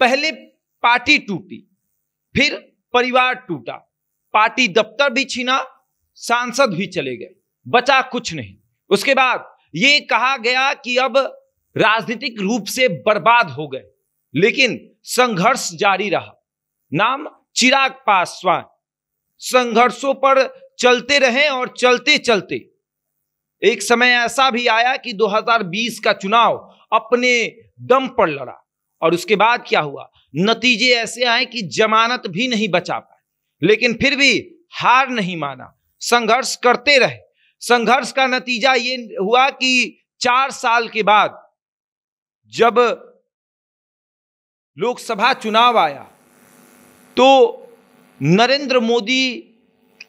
पहले पार्टी टूटी फिर परिवार टूटा पार्टी दफ्तर भी छीना सांसद भी चले गए बचा कुछ नहीं उसके बाद ये कहा गया कि अब राजनीतिक रूप से बर्बाद हो गए लेकिन संघर्ष जारी रहा नाम चिराग पासवान संघर्षों पर चलते रहे और चलते चलते एक समय ऐसा भी आया कि 2020 का चुनाव अपने दम पर लड़ा और उसके बाद क्या हुआ नतीजे ऐसे आए कि जमानत भी नहीं बचा पाए लेकिन फिर भी हार नहीं माना संघर्ष करते रहे संघर्ष का नतीजा ये हुआ कि चार साल के बाद जब लोकसभा चुनाव आया तो नरेंद्र मोदी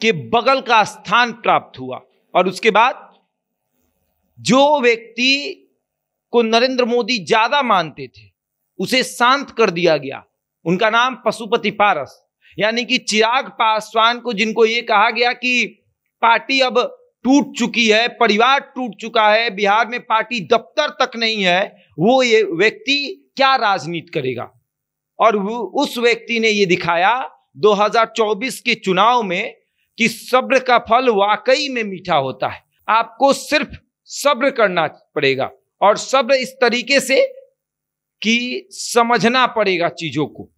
के बगल का स्थान प्राप्त हुआ और उसके बाद जो व्यक्ति को नरेंद्र मोदी ज्यादा मानते थे उसे शांत कर दिया गया उनका नाम पशुपति पारस यानी कि चिराग पासवान को जिनको ये कहा गया कि पार्टी अब टूट चुकी है परिवार टूट चुका है बिहार में पार्टी दफ्तर तक नहीं है वो ये व्यक्ति क्या राजनीति करेगा और उस व्यक्ति ने ये दिखाया 2024 के चुनाव में कि सब्र का फल वाकई में मीठा होता है आपको सिर्फ सब्र करना पड़ेगा और सब्र इस तरीके से कि समझना पड़ेगा चीजों को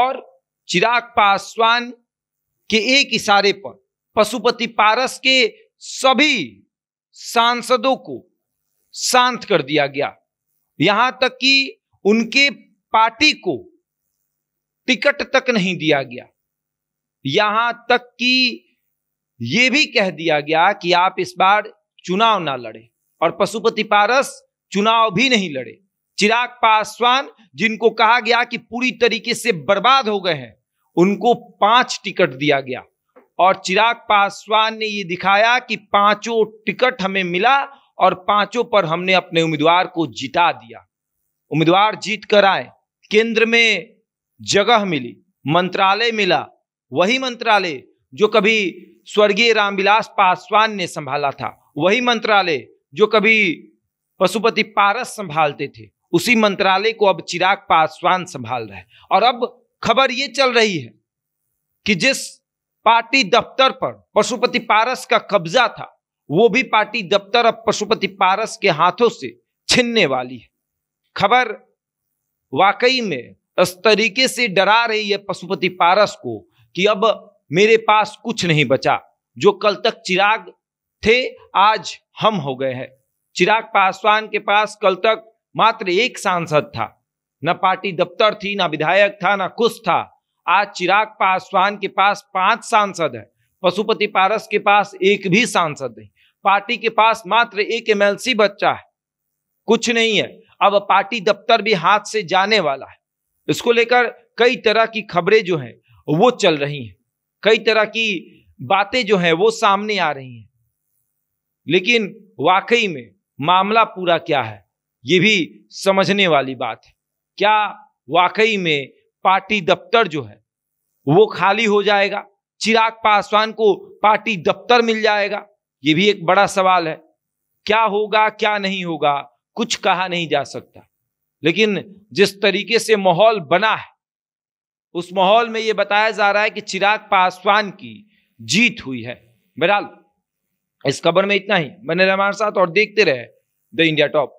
और चिराग पासवान के एक इशारे पर पशुपति पारस के सभी सांसदों को शांत कर दिया गया यहां तक कि उनके पार्टी को टिकट तक नहीं दिया गया यहां तक कि यह भी कह दिया गया कि आप इस बार चुनाव ना लड़े और पशुपति पारस चुनाव भी नहीं लड़े चिराग पासवान जिनको कहा गया कि पूरी तरीके से बर्बाद हो गए हैं उनको पांच टिकट दिया गया और चिराग पासवान ने ये दिखाया कि पांचों टिकट हमें मिला और पांचों पर हमने अपने उम्मीदवार को जिता दिया उम्मीदवार जीत कर आए केंद्र में जगह मिली मंत्रालय मिला वही मंत्रालय जो कभी स्वर्गीय रामविलास पासवान ने संभाला था वही मंत्रालय जो कभी पशुपति पारस संभालते थे उसी मंत्रालय को अब चिराग पासवान संभाल रहे और अब खबर ये चल रही है कि जिस पार्टी दफ्तर पर पशुपति पारस का कब्जा था वो भी पार्टी दफ्तर अब पशुपति पारस के हाथों से छिनने वाली है खबर वाकई में इस तरीके से डरा रही है पशुपति पारस को कि अब मेरे पास कुछ नहीं बचा जो कल तक चिराग थे आज हम हो गए हैं चिराग पासवान के पास कल तक मात्र एक सांसद था न पार्टी दफ्तर थी ना विधायक था ना कुछ था आज चिराग पासवान के पास पांच सांसद है पशुपति पारस के पास एक भी सांसद नहीं पार्टी के पास मात्र एक एमएलसी बच्चा है कुछ नहीं है अब पार्टी दफ्तर भी हाथ से जाने वाला है इसको लेकर कई तरह की खबरें जो हैं वो चल रही हैं कई तरह की बातें जो हैं वो सामने आ रही हैं लेकिन वाकई में मामला पूरा क्या है ये भी समझने वाली बात है क्या वाकई में पार्टी दफ्तर जो है वो खाली हो जाएगा चिराग पासवान को पार्टी दफ्तर मिल जाएगा ये भी एक बड़ा सवाल है क्या होगा क्या नहीं होगा कुछ कहा नहीं जा सकता लेकिन जिस तरीके से माहौल बना है उस माहौल में ये बताया जा रहा है कि चिराग पासवान की जीत हुई है बहरहाल इस खबर में इतना ही बने रहे हमारे साथ और देखते रहे द इंडिया टॉप